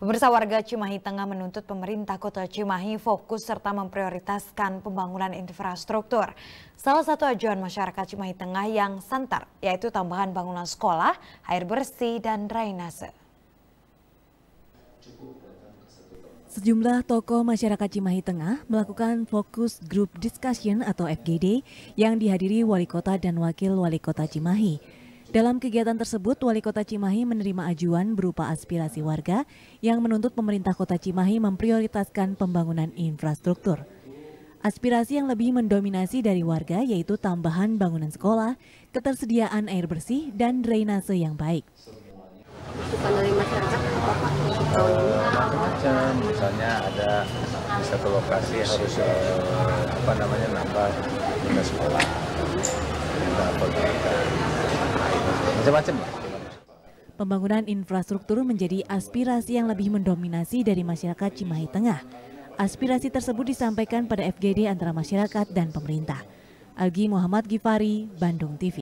Pemirsa warga Cimahi Tengah menuntut pemerintah kota Cimahi fokus serta memprioritaskan pembangunan infrastruktur. Salah satu ajuan masyarakat Cimahi Tengah yang santar, yaitu tambahan bangunan sekolah, air bersih, dan drainase. Sejumlah tokoh masyarakat Cimahi Tengah melakukan fokus group discussion atau FGD yang dihadiri wali kota dan wakil wali kota Cimahi. Dalam kegiatan tersebut, Wali Kota Cimahi menerima ajuan berupa aspirasi warga yang menuntut pemerintah Kota Cimahi memprioritaskan pembangunan infrastruktur. Aspirasi yang lebih mendominasi dari warga yaitu tambahan bangunan sekolah, ketersediaan air bersih, dan drainase yang baik. misalnya ada satu lokasi harus eh, apa namanya nambah sekolah, macam-macam lah. Pembangunan infrastruktur menjadi aspirasi yang lebih mendominasi dari masyarakat Cimahi Tengah. Aspirasi tersebut disampaikan pada FGD antara masyarakat dan pemerintah. Algi Muhammad Gifari, Bandung TV.